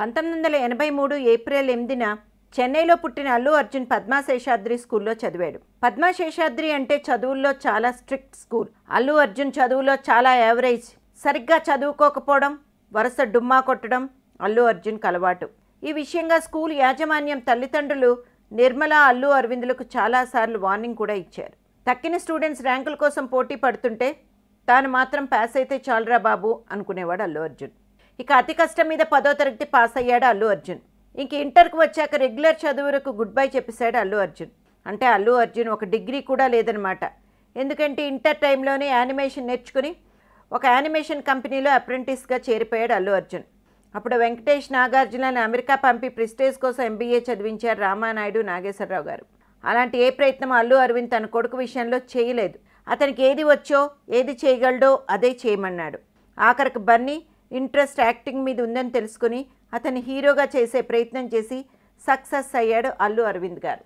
పంతొమ్మిది వందల ఎనభై మూడు ఏప్రిల్ ఎనిమిదిన చెన్నైలో పుట్టిన అల్లు అర్జున్ శేషాద్రి స్కూల్లో చదివాడు శేషాద్రి అంటే చదువుల్లో చాలా స్ట్రిక్ట్ స్కూల్ అల్లు అర్జున్ చదువులో చాలా యావరేజ్ సరిగ్గా చదువుకోకపోవడం వరుస డుమ్మా కొట్టడం అల్లు అర్జున్ అలవాటు ఈ విషయంగా స్కూల్ యాజమాన్యం తల్లిదండ్రులు నిర్మల అల్లు అరవిందులకు చాలాసార్లు వార్నింగ్ కూడా ఇచ్చారు తక్కిన స్టూడెంట్స్ ర్యాంకుల కోసం పోటీ పడుతుంటే తాను మాత్రం పాస్ అయితే చాలరా బాబు అనుకునేవాడు అల్లు అర్జున్ ఇక అతి కష్టం మీద పదో తరగతి పాస్ అయ్యాడు అల్లు అర్జున్ ఇంక ఇంటర్కు వచ్చాక రెగ్యులర్ చదువులకు గుడ్ బై చెప్పేశాడు అల్లు అర్జున్ అంటే అల్లు అర్జున్ ఒక డిగ్రీ కూడా లేదనమాట ఎందుకంటే ఇంటర్ టైంలోనే యానిమేషన్ నేర్చుకుని ఒక యానిమేషన్ కంపెనీలో అప్రెంటిస్గా చేరిపోయాడు అల్లు అర్జున్ అప్పుడు వెంకటేష్ నాగార్జునని అమెరికా పంపి ప్రిస్టేజ్ కోసం ఎంబీఏ చదివించారు రామానాయుడు నాగేశ్వరరావు గారు అలాంటి ఏ ప్రయత్నం అల్లు అరవింద్ తన కొడుకు విషయంలో చేయలేదు అతనికి ఏది వచ్చో ఏది చేయగలడో అదే చేయమన్నాడు ఆఖరికి బన్నీ ఇంట్రెస్ట్ యాక్టింగ్ మీద ఉందని తెలుసుకుని అతని హీరోగా చేసే ప్రయత్నం చేసి సక్సెస్ అయ్యాడు అల్లు అరవింద్ గారు